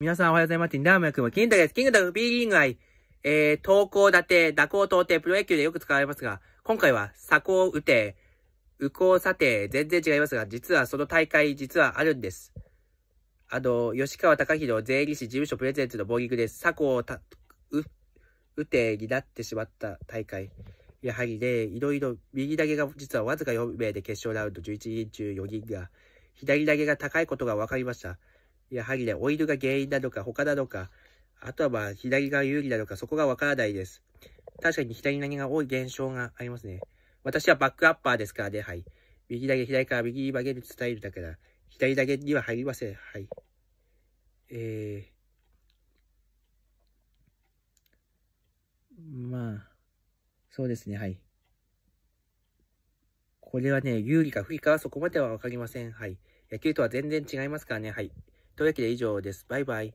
皆さんおはようございます。ダーム役も金太です。キングダム B リーグ愛、えー、投稿立て、打工投てプロ野球でよく使われますが、今回は左高打て、右高査定、全然違いますが、実はその大会、実はあるんです。あの、吉川隆弘税理士事務所プレゼンツの防撃です。左高た、う、打てになってしまった大会。やはりね、いろいろ、右投げが実はわずか4名で決勝ラウンド11人中4人が、左投げが高いことが分かりました。やはりね、オイルが原因なのか、他なのか、あとはまあ、左が有利なのか、そこがわからないです。確かに左投げが多い現象がありますね。私はバックアッパーですからね、はい。右投げ、左から右に曲げるスタイルだから、左投げには入りません、はい。えー、まあ、そうですね、はい。これはね、有利か不利かはそこまではわかりません、はい。野球とは全然違いますからね、はい。というわけで以上です。バイバイ。